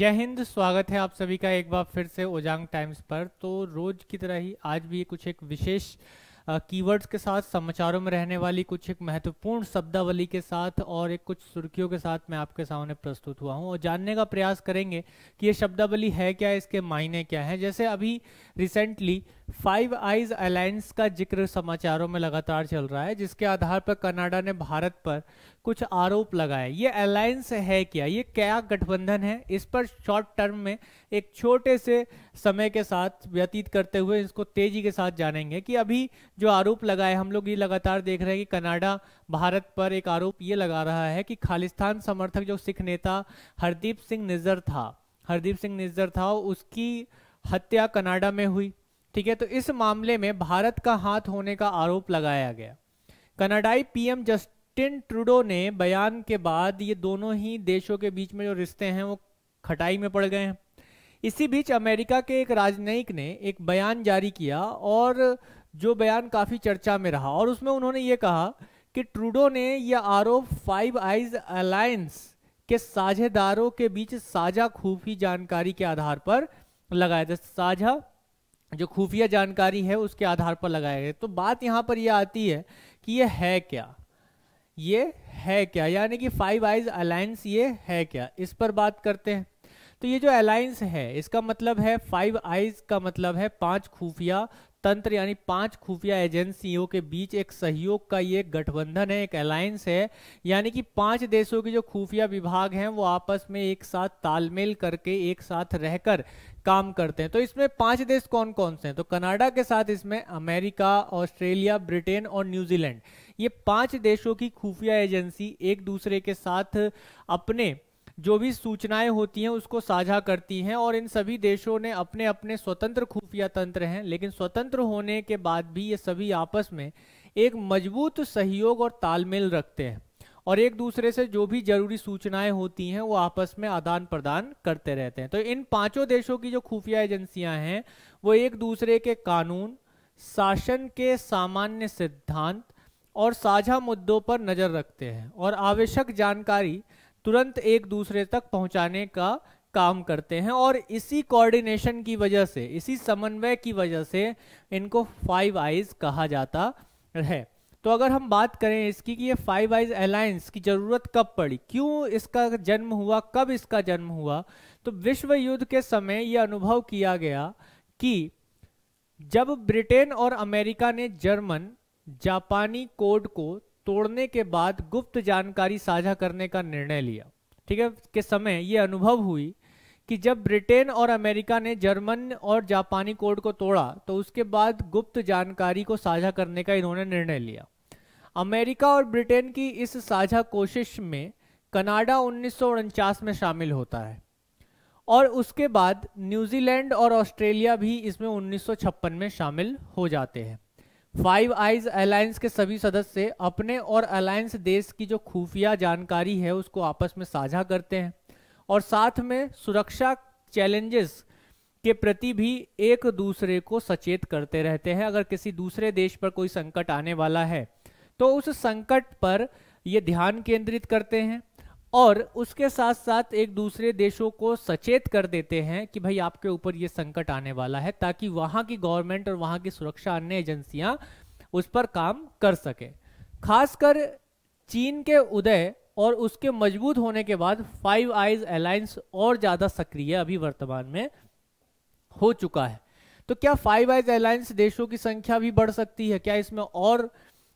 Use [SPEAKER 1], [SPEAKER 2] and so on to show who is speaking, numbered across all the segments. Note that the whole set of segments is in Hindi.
[SPEAKER 1] जय हिंद स्वागत है आप सभी का एक बार फिर से ओजांग टाइम्स पर तो रोज की तरह ही आज भी कुछ एक विशेष कीवर्ड्स के साथ समाचारों में रहने वाली कुछ एक महत्वपूर्ण शब्दावली के साथ और एक कुछ सुर्खियों के साथ मैं आपके सामने प्रस्तुत हुआ हूँ और जानने का प्रयास करेंगे कि ये शब्दावली है क्या इसके मायने क्या हैं जैसे अभी रिसेंटली फाइव आइज अलायंस का जिक्र समाचारों में लगातार चल रहा है जिसके आधार पर कनाडा ने भारत पर कुछ आरोप लगाए ये अलायंस है क्या ये क्या गठबंधन है इस पर शॉर्ट टर्म में एक छोटे से समय के साथ व्यतीत करते हुए इसको तेजी के साथ जानेंगे कि अभी जो आरोप लगाए हम लोग ये लगातार देख रहे हैं कि कनाडा भारत पर एक आरोप ये लगा रहा है कि खालिस्तान समर्थक जो सिख नेता हरदीप सिंह निज्जर था हरदीप सिंह निज्जर था उसकी हत्या कनाडा में हुई ठीक है तो इस मामले में भारत का हाथ होने का आरोप लगाया गया कनाडाई पीएम जस्टिन ट्रूडो ने बयान के बाद ये दोनों ही देशों के बीच में जो रिश्ते हैं वो खटाई में पड़ गए हैं इसी बीच अमेरिका के एक राजनयिक ने एक बयान जारी किया और जो बयान काफ़ी चर्चा में रहा और उसमें उन्होंने ये कहा कि ट्रूडो ने यह आरोप फाइव आइज अलायंस के साझेदारों के बीच साझा खूफी जानकारी के आधार पर लगाया था साझा जो खुफिया जानकारी है उसके आधार पर लगाया गया तो बात यहाँ पर यह आती है कि यह है क्या ये है क्या यानी कि फाइव आइज अलायंस ये है क्या इस पर बात करते हैं तो ये जो अलायंस है इसका मतलब है फाइव आईज का मतलब है पांच खुफिया तंत्र यानी पांच खुफिया एजेंसियों के बीच एक सहयोग का ये गठबंधन है एक अलायंस है यानी कि पांच देशों के जो खुफिया विभाग हैं वो आपस में एक साथ तालमेल करके एक साथ रहकर काम करते हैं तो इसमें पांच देश कौन कौन से हैं तो कनाडा के साथ इसमें अमेरिका ऑस्ट्रेलिया ब्रिटेन और न्यूजीलैंड ये पांच देशों की खुफिया एजेंसी एक दूसरे के साथ अपने जो भी सूचनाएं होती हैं उसको साझा करती हैं और इन सभी देशों ने अपने अपने स्वतंत्र खुफिया तंत्र हैं लेकिन स्वतंत्र होने के बाद भी ये सभी आपस में एक मजबूत सहयोग और तालमेल रखते हैं और एक दूसरे से जो भी जरूरी सूचनाएं होती हैं वो आपस में आदान प्रदान करते रहते हैं तो इन पांचों देशों की जो खुफिया एजेंसियां हैं वो एक दूसरे के कानून शासन के सामान्य सिद्धांत और साझा मुद्दों पर नजर रखते हैं और आवश्यक जानकारी तुरंत एक दूसरे तक पहुंचाने का काम करते हैं और इसी कोऑर्डिनेशन की वजह से इसी समन्वय की वजह से इनको फाइव आइज कहा जाता है तो अगर हम बात करें इसकी कि ये फाइव आइज अलायंस की ज़रूरत कब पड़ी क्यों इसका जन्म हुआ कब इसका जन्म हुआ तो विश्व युद्ध के समय ये अनुभव किया गया कि जब ब्रिटेन और अमेरिका ने जर्मन जापानी कोड को तोड़ने के बाद गुप्त जानकारी साझा करने का निर्णय लिया ठीक है के समय यह अनुभव हुई कि जब ब्रिटेन और अमेरिका ने जर्मन और जापानी कोड को तोड़ा तो उसके बाद गुप्त जानकारी को साझा करने का इन्होंने निर्णय लिया अमेरिका और ब्रिटेन की इस साझा कोशिश में कनाडा उन्नीस में शामिल होता है और उसके बाद न्यूजीलैंड और ऑस्ट्रेलिया भी इसमें उन्नीस में शामिल हो जाते हैं फाइव आइज अलायंस के सभी सदस्य अपने और अलायंस देश की जो खुफिया जानकारी है उसको आपस में साझा करते हैं और साथ में सुरक्षा चैलेंजेस के प्रति भी एक दूसरे को सचेत करते रहते हैं अगर किसी दूसरे देश पर कोई संकट आने वाला है तो उस संकट पर ये ध्यान केंद्रित करते हैं और उसके साथ साथ एक दूसरे देशों को सचेत कर देते हैं कि भाई आपके ऊपर ये संकट आने वाला है ताकि वहां की गवर्नमेंट और वहां की सुरक्षा अन्य एजेंसियां उस पर काम कर सके खासकर चीन के उदय और उसके मजबूत होने के बाद फाइव आइज अलायंस और ज़्यादा सक्रिय अभी वर्तमान में हो चुका है तो क्या फाइव आइज अलायंस देशों की संख्या भी बढ़ सकती है क्या इसमें और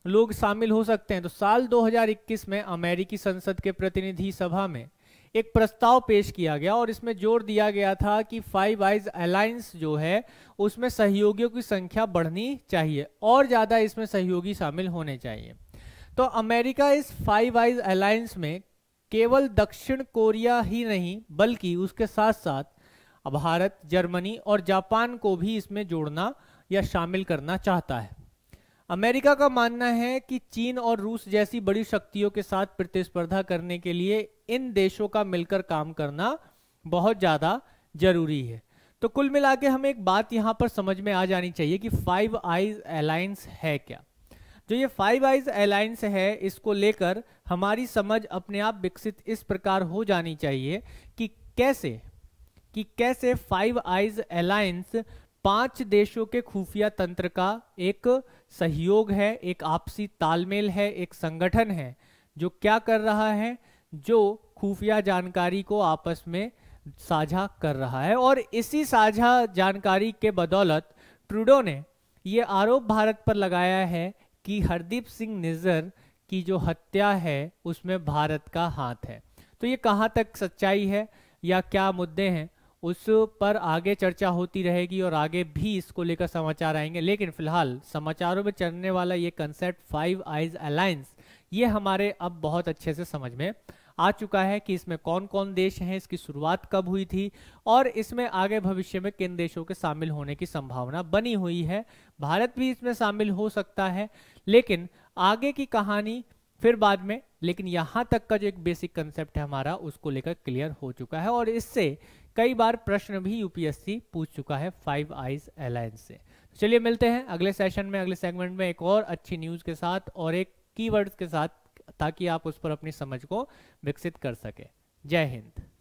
[SPEAKER 1] लोग शामिल हो सकते हैं तो साल 2021 में अमेरिकी संसद के प्रतिनिधि सभा में एक प्रस्ताव पेश किया गया और इसमें जोर दिया गया था कि फाइव आइज अलायंस जो है उसमें सहयोगियों की संख्या बढ़नी चाहिए और ज़्यादा इसमें सहयोगी शामिल होने चाहिए तो अमेरिका इस फाइव आइज अलायंस में केवल दक्षिण कोरिया ही नहीं बल्कि उसके साथ साथ भारत जर्मनी और जापान को भी इसमें जोड़ना या शामिल करना चाहता है अमेरिका का मानना है कि चीन और रूस जैसी बड़ी शक्तियों के साथ प्रतिस्पर्धा करने के लिए इन देशों का मिलकर काम करना बहुत ज़्यादा जरूरी है तो कुल मिला के हमें एक बात यहां पर समझ में आ जानी चाहिए कि फाइव आइज अलायंस है क्या जो ये फाइव आइज अलायंस है इसको लेकर हमारी समझ अपने आप विकसित इस प्रकार हो जानी चाहिए कि कैसे कि कैसे फाइव आइज अलायंस पांच देशों के खुफिया तंत्र का एक सहयोग है एक आपसी तालमेल है एक संगठन है जो क्या कर रहा है जो खुफिया जानकारी को आपस में साझा कर रहा है और इसी साझा जानकारी के बदौलत ट्रूडो ने ये आरोप भारत पर लगाया है कि हरदीप सिंह निजर की जो हत्या है उसमें भारत का हाथ है तो ये कहाँ तक सच्चाई है या क्या मुद्दे हैं उस पर आगे चर्चा होती रहेगी और आगे भी इसको लेकर समाचार आएंगे लेकिन फिलहाल समाचारों में चलने वाला ये कंसेप्ट फाइव आइज अलायंस ये हमारे अब बहुत अच्छे से समझ में आ चुका है कि इसमें कौन कौन देश हैं इसकी शुरुआत कब हुई थी और इसमें आगे भविष्य में किन देशों के शामिल होने की संभावना बनी हुई है भारत भी इसमें शामिल हो सकता है लेकिन आगे की कहानी फिर बाद में लेकिन यहाँ तक का जो एक बेसिक कंसेप्ट है हमारा उसको लेकर क्लियर हो चुका है और इससे कई बार प्रश्न भी यूपीएससी पूछ चुका है फाइव आईज अलायंस से तो चलिए मिलते हैं अगले सेशन में अगले सेगमेंट में एक और अच्छी न्यूज के साथ और एक कीवर्ड्स के साथ ताकि आप उस पर अपनी समझ को विकसित कर सके जय हिंद